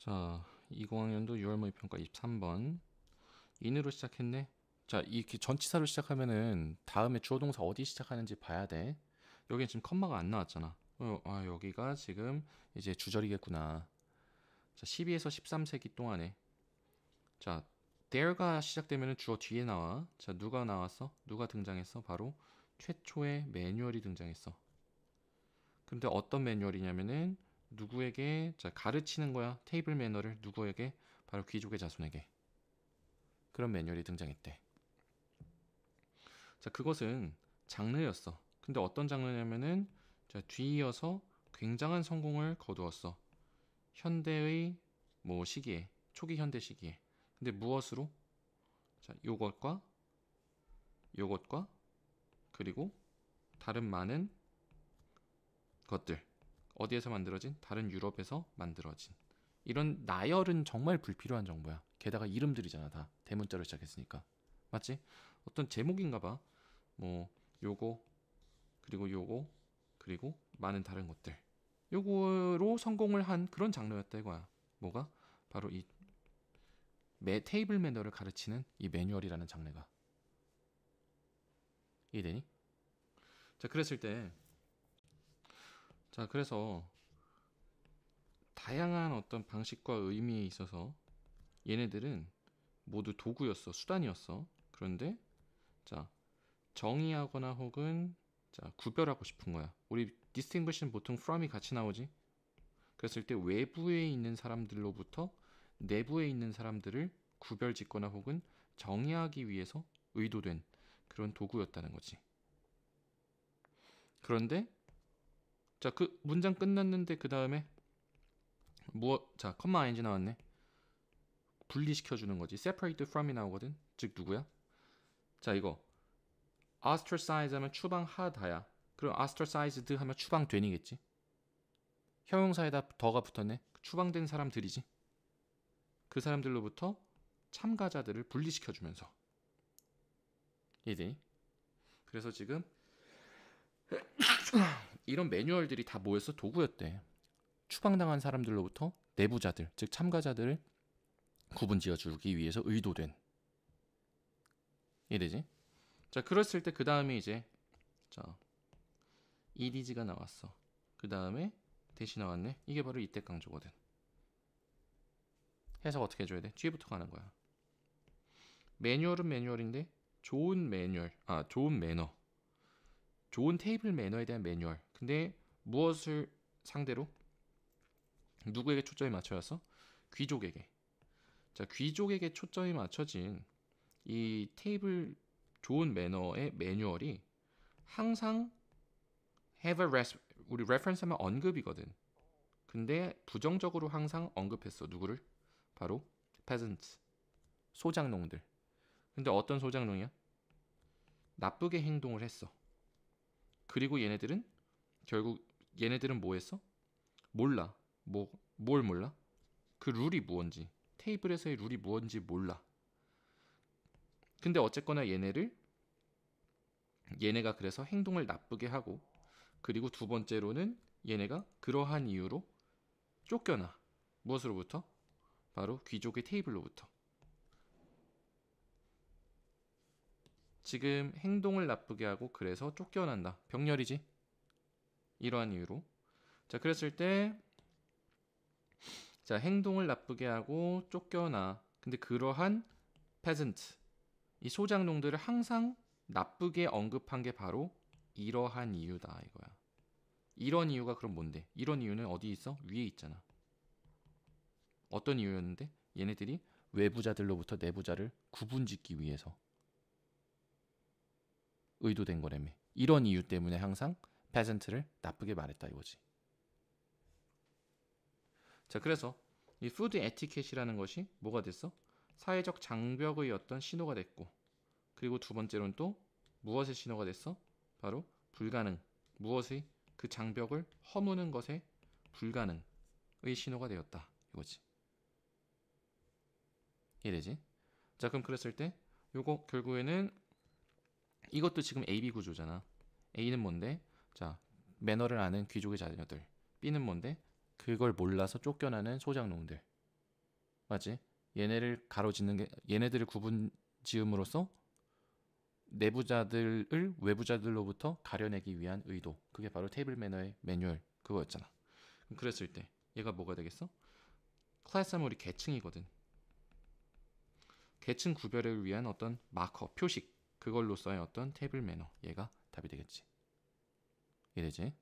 자, 20학년도 6월 모의평가 23번. 인으로 시작했네. 자, 이렇게 전치사로 시작하면은 다음에 주어동사 어디 시작하는지 봐야 돼. 여기 지금 컴마가 안 나왔잖아. 어, 아, 여기가 지금 이제 주절이겠구나. 자, 12에서 13세기 동안에. 자, there가 시작되면은 주어 뒤에 나와. 자, 누가 나왔어? 누가 등장했어? 바로 최초의 매뉴얼이 등장했어. 근데 어떤 매뉴얼이냐면은 누구에게 자 가르치는 거야 테이블 매너를 누구에게 바로 귀족의 자손에게 그런 매뉴얼이 등장했대. 자 그것은 장르였어. 근데 어떤 장르냐면은 자 뒤이어서 굉장한 성공을 거두었어. 현대의 뭐 시기에 초기 현대 시기에. 근데 무엇으로? 자 요것과 요것과 그리고 다른 많은 것들 어디에서 만들어진? 다른 유럽에서 만들어진. 이런 나열은 정말 불필요한 정보야. 게다가 이름들이잖아, 다. 대문자로 시작했으니까. 맞지? 어떤 제목인가 봐. 뭐, 요거, 그리고 요거, 그리고 많은 다른 것들. 요거로 성공을 한 그런 장르였다 이거야. 뭐가? 바로 이 매, 테이블 매너를 가르치는 이 매뉴얼이라는 장르가. 이해되니? 자, 그랬을 때 자, 아, 그래서 다양한 어떤 방식과 의미에 있어서 얘네들은 모두 도구였어, 수단이었어. 그런데 자, 정의하거나 혹은 자, 구별하고 싶은 거야. 우리 distinguish는 보통 from이 같이 나오지. 그랬을 때 외부에 있는 사람들로부터 내부에 있는 사람들을 구별짓거나 혹은 정의하기 위해서 의도된 그런 도구였다는 거지. 그런데 자, 그 문장 끝났는데 그 다음에 뭐 자, 컴마 ing 나왔네. 분리시켜 주는 거지. separate from이 나오거든. 즉 누구야? 자, 이거 ostracize 하면 추방하다야. 그럼 ostracized 하면 추방되니겠지 형용사에다 더가 붙었네. 추방된 사람들이지. 그 사람들로부터 참가자들을 분리시켜 주면서 이해 그래서 지금 이런 매뉴얼들이 다 모여서 도구였대. 추방당한 사람들로부터 내부자들, 즉 참가자들을 구분지어 주기 위해서 의도된. 이해되지 자, 그랬을 때 그 다음에 이제 자 EDG가 나왔어. 그 다음에 대신 나왔네. 이게 바로 이때 강조거든. 해석 어떻게 해줘야 돼? 뒤부터 에 가는 거야. 매뉴얼은 매뉴얼인데 좋은 매뉴얼, 아 좋은 매너, 좋은 테이블 매너에 대한 매뉴얼 근데 무엇을 상대로 누구에게 초점이 맞춰서 귀족에게. 자, 귀족에게 초점이 맞춰진 이 테이블 좋은 매너의 매뉴얼이 항상 have a res, 우리 레퍼런스 r e 언급이거든. 근데 부정적으로 항상 언급했어. 누구를? 바로 peasants. 소장농들. 근데 어떤 소장농이야? 나쁘게 행동을 했어. 그리고 얘네들은 결국 얘네들은 뭐 했어? 몰라. 뭐, 뭘 몰라? 그 룰이 뭔지 테이블에서의 룰이 뭔지 몰라. 근데 어쨌거나 얘네를 얘네가 그래서 행동을 나쁘게 하고 그리고 두 번째로는 얘네가 그러한 이유로 쫓겨나. 무엇으로부터? 바로 귀족의 테이블로부터. 지금 행동을 나쁘게 하고 그래서 쫓겨난다. 병렬이지. 이러한 이유로. 자, 그랬을 때, 자, 행동을 나쁘게 하고 쫓겨나. 근데 그러한 peasant, 이소장농들을 항상 나쁘게 언급한 게 바로 이러한 이유다, 이거야. 이런 이유가 그럼 뭔데? 이런 이유는 어디 있어? 위에 있잖아. 어떤 이유였는데? 얘네들이 외부자들로부터 내부자를 구분짓기 위해서 의도된 거라며. 이런 이유 때문에 항상 peasant를 나쁘게 말했다 이거지. 자, 그래서 이 푸드 에티켓이라는 것이 뭐가 됐어? 사회적 장벽의 어떤 신호가 됐고 그리고 두 번째로는 또 무엇의 신호가 됐어? 바로 불가능. 무엇의 그 장벽을 허무는 것에 불가능의 신호가 되었다. 이거지. 이해되지? 자, 그럼 그랬을 때 요거 결국에는 이것도 지금 AB 구조잖아. A는 뭔데? 자, 매너를 아는 귀족의 자녀들. B는 뭔데? 그걸 몰라서 쫓겨나는 소장농들. 맞지? 얘네를 가로짓는 게 얘네들을 구분 지음으로써 내부자들을 외부자들로부터 가려내기 위한 의도. 그게 바로 테이블 매너의 매뉴얼 그거였잖아. 그랬을 때 얘가 뭐가 되겠어? 클래스하면 우리 계층이거든. 계층 구별을 위한 어떤 마커, 표식 그걸로써의 어떤 테이블 매너 얘가 답이 되겠지. 이되지